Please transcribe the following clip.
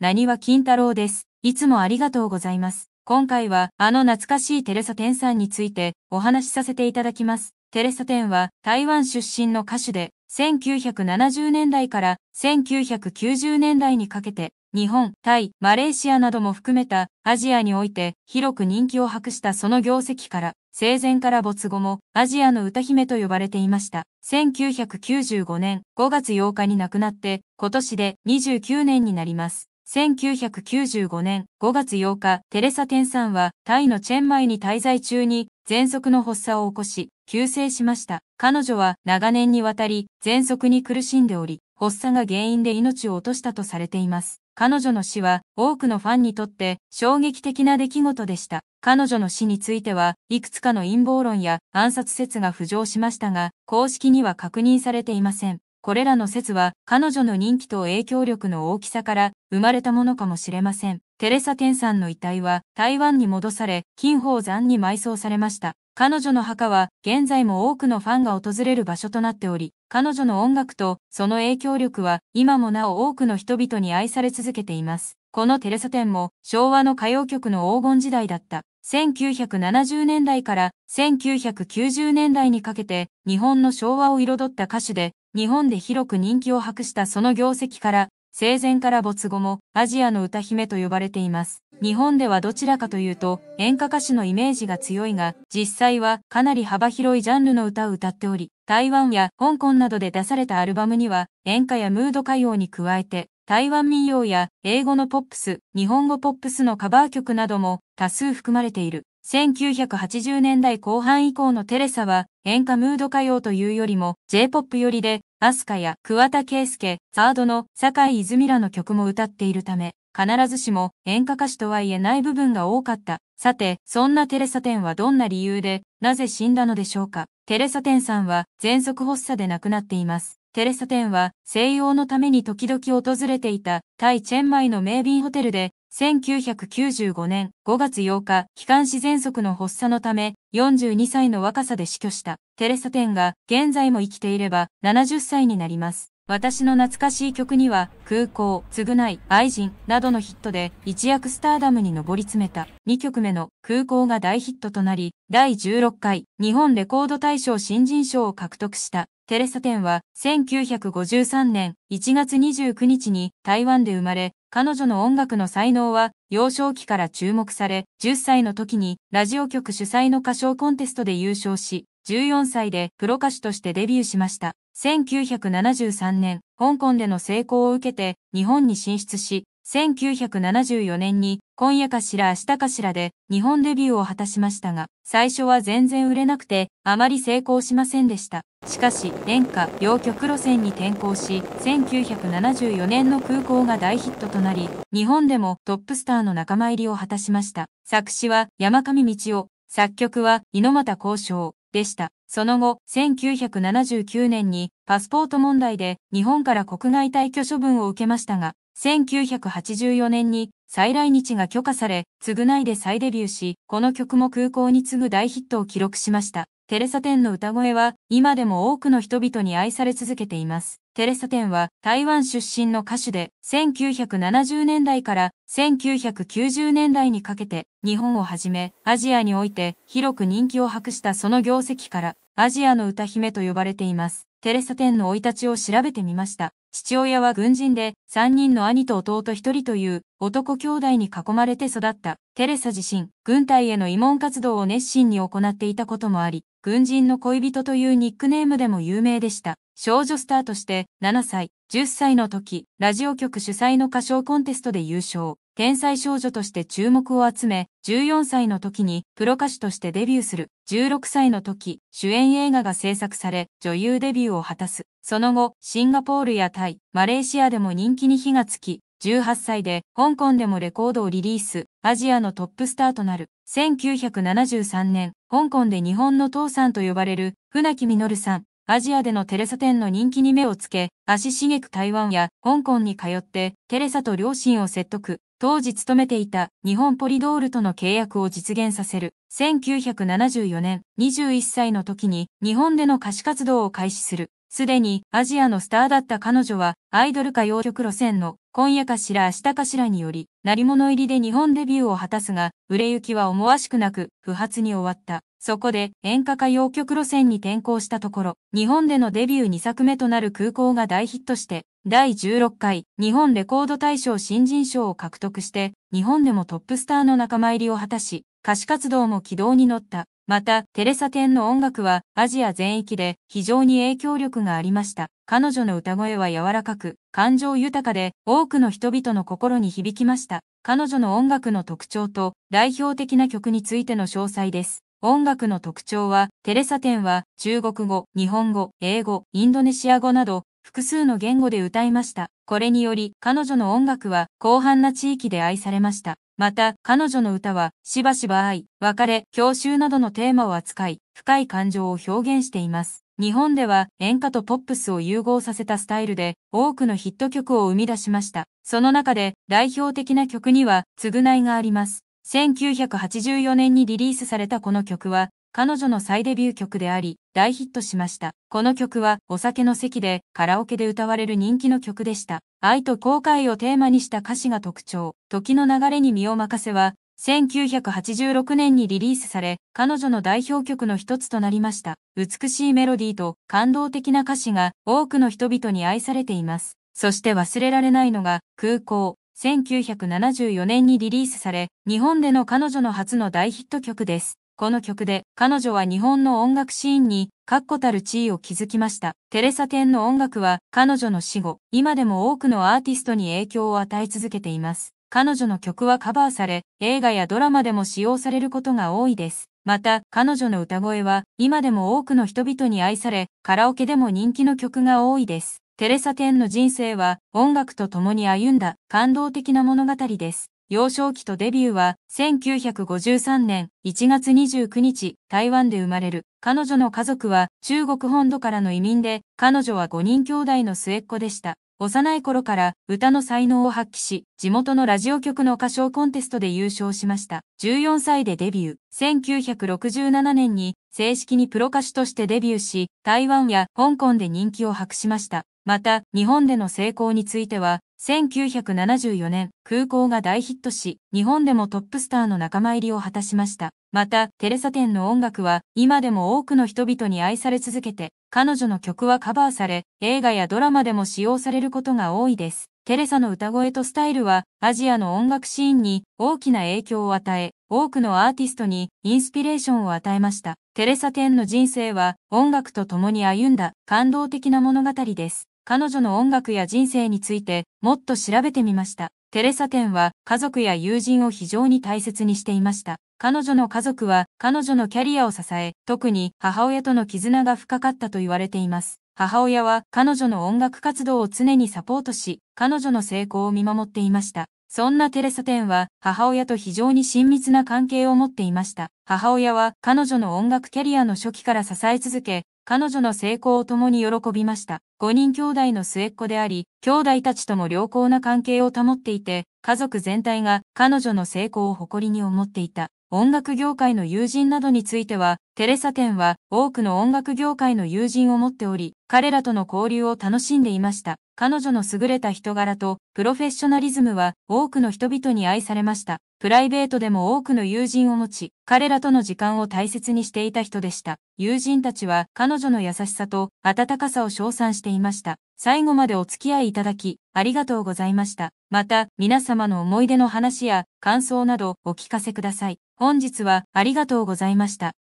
何は金太郎です。いつもありがとうございます。今回は、あの懐かしいテレサテンさんについてお話しさせていただきます。テレサテンは台湾出身の歌手で、1970年代から1990年代にかけて、日本、タイ、マレーシアなども含めたアジアにおいて広く人気を博したその業績から、生前から没後もアジアの歌姫と呼ばれていました。1995年5月8日に亡くなって、今年で29年になります。1995年5月8日、テレサ・テンさんはタイのチェンマイに滞在中に喘息の発作を起こし、急性しました。彼女は長年にわたり喘息に苦しんでおり、発作が原因で命を落としたとされています。彼女の死は多くのファンにとって衝撃的な出来事でした。彼女の死についてはいくつかの陰謀論や暗殺説が浮上しましたが、公式には確認されていません。これらの説は彼女の人気と影響力の大きさから生まれたものかもしれません。テレサ・テンさんの遺体は台湾に戻され、金宝山に埋葬されました。彼女の墓は現在も多くのファンが訪れる場所となっており、彼女の音楽とその影響力は今もなお多くの人々に愛され続けています。このテレサテンも昭和の歌謡曲の黄金時代だった。1970年代から1990年代にかけて日本の昭和を彩った歌手で日本で広く人気を博したその業績から、生前から没後もアジアの歌姫と呼ばれています。日本ではどちらかというと演歌歌手のイメージが強いが、実際はかなり幅広いジャンルの歌を歌っており、台湾や香港などで出されたアルバムには演歌やムード歌謡に加えて、台湾民謡や英語のポップス、日本語ポップスのカバー曲なども多数含まれている。1980年代後半以降のテレサは演歌ムード歌謡というよりも J-POP 寄りでアスカや桑田圭介、サードの坂井泉らの曲も歌っているため必ずしも演歌歌手とは言えない部分が多かった。さて、そんなテレサテンはどんな理由でなぜ死んだのでしょうかテレサテンさんは全息発作で亡くなっています。テレサテンは西洋のために時々訪れていたタイ・チェンマイの名便ホテルで1995年5月8日、気管支喘息の発作のため、42歳の若さで死去した、テレサテンが、現在も生きていれば、70歳になります。私の懐かしい曲には、空港、償い、愛人、などのヒットで、一躍スターダムに上り詰めた。2曲目の、空港が大ヒットとなり、第16回、日本レコード大賞新人賞を獲得した。テレサ・テンは1953年1月29日に台湾で生まれ、彼女の音楽の才能は幼少期から注目され、10歳の時にラジオ局主催の歌唱コンテストで優勝し、14歳でプロ歌手としてデビューしました。1973年、香港での成功を受けて日本に進出し、1974年に今夜かしら明日かしらで日本デビューを果たしましたが、最初は全然売れなくて、あまり成功しませんでした。しかし、演歌、洋曲路線に転向し、1974年の空港が大ヒットとなり、日本でもトップスターの仲間入りを果たしました。作詞は山上道夫、作曲は猪俣交渉でした。その後、1979年にパスポート問題で日本から国外退去処分を受けましたが、1984年に再来日が許可され、償いで再デビューし、この曲も空港に次ぐ大ヒットを記録しました。テレサ・テンの歌声は今でも多くの人々に愛され続けています。テレサ・テンは台湾出身の歌手で1970年代から1990年代にかけて日本をはじめアジアにおいて広く人気を博したその業績からアジアの歌姫と呼ばれています。テレサ天の生い立ちを調べてみました。父親は軍人で、3人の兄と弟1人という男兄弟に囲まれて育った。テレサ自身、軍隊への慰問活動を熱心に行っていたこともあり、軍人の恋人というニックネームでも有名でした。少女スターとして、7歳、10歳の時、ラジオ局主催の歌唱コンテストで優勝。天才少女として注目を集め、14歳の時にプロ歌手としてデビューする。16歳の時、主演映画が制作され、女優デビューを果たす。その後、シンガポールやタイ、マレーシアでも人気に火がつき、18歳で香港でもレコードをリリース、アジアのトップスターとなる。1973年、香港で日本の父さんと呼ばれる船木実さん、アジアでのテレサ店の人気に目をつけ、足しげく台湾や香港に通ってテレサと両親を説得。当時勤めていた日本ポリドールとの契約を実現させる。1974年、21歳の時に日本での歌手活動を開始する。すでにアジアのスターだった彼女はアイドル歌謡曲路線の今夜かしら明日かしらにより、鳴り物入りで日本デビューを果たすが、売れ行きは思わしくなく、不発に終わった。そこで演歌歌謡曲路線に転向したところ、日本でのデビュー2作目となる空港が大ヒットして、第16回日本レコード大賞新人賞を獲得して、日本でもトップスターの仲間入りを果たし、歌手活動も軌道に乗った。また、テレサ天の音楽はアジア全域で非常に影響力がありました。彼女の歌声は柔らかく、感情豊かで多くの人々の心に響きました。彼女の音楽の特徴と代表的な曲についての詳細です。音楽の特徴は、テレサテンは中国語、日本語、英語、インドネシア語など複数の言語で歌いました。これにより彼女の音楽は広範な地域で愛されました。また、彼女の歌はしばしば愛、別れ、郷愁などのテーマを扱い、深い感情を表現しています。日本では演歌とポップスを融合させたスタイルで多くのヒット曲を生み出しました。その中で代表的な曲には償いがあります。1984年にリリースされたこの曲は、彼女の再デビュー曲であり、大ヒットしました。この曲は、お酒の席で、カラオケで歌われる人気の曲でした。愛と後悔をテーマにした歌詞が特徴。時の流れに身を任せは、1986年にリリースされ、彼女の代表曲の一つとなりました。美しいメロディーと感動的な歌詞が多くの人々に愛されています。そして忘れられないのが空港、1974年にリリースされ、日本での彼女の初の大ヒット曲です。この曲で彼女は日本の音楽シーンに確固たる地位を築きました。テレサ・テンの音楽は彼女の死後、今でも多くのアーティストに影響を与え続けています。彼女の曲はカバーされ、映画やドラマでも使用されることが多いです。また、彼女の歌声は今でも多くの人々に愛され、カラオケでも人気の曲が多いです。テレサ・テンの人生は音楽と共に歩んだ感動的な物語です。幼少期とデビューは1953年1月29日台湾で生まれる。彼女の家族は中国本土からの移民で彼女は5人兄弟の末っ子でした。幼い頃から歌の才能を発揮し、地元のラジオ局の歌唱コンテストで優勝しました。14歳でデビュー。1967年に正式にプロ歌手としてデビューし、台湾や香港で人気を博しました。また、日本での成功については、1974年、空港が大ヒットし、日本でもトップスターの仲間入りを果たしました。また、テレサテンの音楽は、今でも多くの人々に愛され続けて、彼女の曲はカバーされ、映画やドラマでも使用されることが多いです。テレサの歌声とスタイルは、アジアの音楽シーンに大きな影響を与え、多くのアーティストにインスピレーションを与えました。テレサ・テンの人生は音楽と共に歩んだ感動的な物語です。彼女の音楽や人生についてもっと調べてみました。テレサテンは家族や友人を非常に大切にしていました。彼女の家族は彼女のキャリアを支え、特に母親との絆が深かったと言われています。母親は彼女の音楽活動を常にサポートし、彼女の成功を見守っていました。そんなテレサテンは母親と非常に親密な関係を持っていました。母親は彼女の音楽キャリアの初期から支え続け、彼女の成功を共に喜びました。5人兄弟の末っ子であり、兄弟たちとも良好な関係を保っていて、家族全体が彼女の成功を誇りに思っていた。音楽業界の友人などについては、テレサ店は多くの音楽業界の友人を持っており、彼らとの交流を楽しんでいました。彼女の優れた人柄とプロフェッショナリズムは多くの人々に愛されました。プライベートでも多くの友人を持ち、彼らとの時間を大切にしていた人でした。友人たちは彼女の優しさと温かさを称賛していました。最後までお付き合いいただき、ありがとうございました。また、皆様の思い出の話や感想などお聞かせください。本日はありがとうございました。